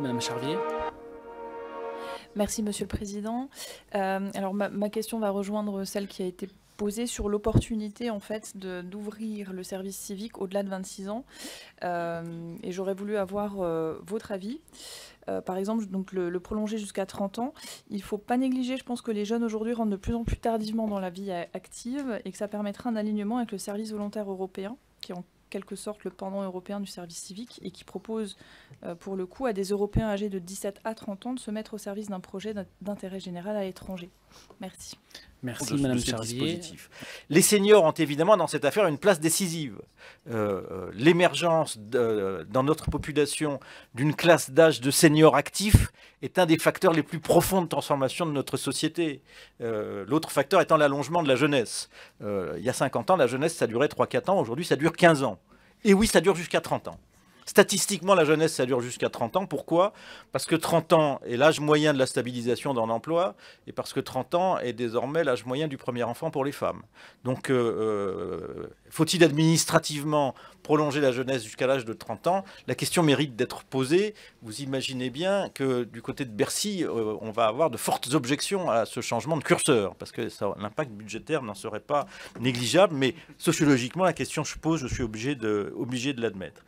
Madame Charvier. Merci, Monsieur le Président. Euh, alors, ma, question va rejoindre celle qui a été posée sur l'opportunité, en fait, d'ouvrir le service civique au-delà de 26 ans. Euh, et j'aurais voulu avoir euh, votre avis. par exemple, donc le, prolonger jusqu'à 30 ans, il ne faut pas négliger, je pense que les jeunes aujourd'hui rentrent de plus en plus tardivement dans la vie active et que ça permettra un alignement avec le service volontaire européen qui est en quelque sorte le pendant européen du service civique et qui propose euh, pour le coup à des Européens âgés de 17 à 30 ans de se mettre au service d'un projet d'intérêt général à l'étranger. Merci. Merci, Madame Les seniors ont évidemment dans cette affaire une place décisive. Euh, euh, l'émergence euh, dans notre population d'une classe d'âge de seniors actifs est un des facteurs les plus profonds de transformation de notre société. L'autre facteur étant l'allongement de la jeunesse. il y a 50 ans, la jeunesse, ça durait 3-4 ans. Aujourd'hui, ça dure 15 ans. Et oui, ça dure jusqu'à 30 ans. Statistiquement, la jeunesse, ça dure jusqu'à 30 ans. Pourquoi Parce que 30 ans est l'âge moyen de la stabilisation dans l'emploi et parce que 30 ans est désormais l'âge moyen du premier enfant pour les femmes. Donc, euh, euh, faut-il administrativement prolonger la jeunesse jusqu'à l'âge de 30 ans La question mérite d'être posée. Vous imaginez bien que du côté de Bercy, euh, on va avoir de fortes objections à ce changement de curseur parce que l'impact budgétaire n'en serait pas négligeable. Mais sociologiquement, la question se pose, je suis obligé de l'admettre.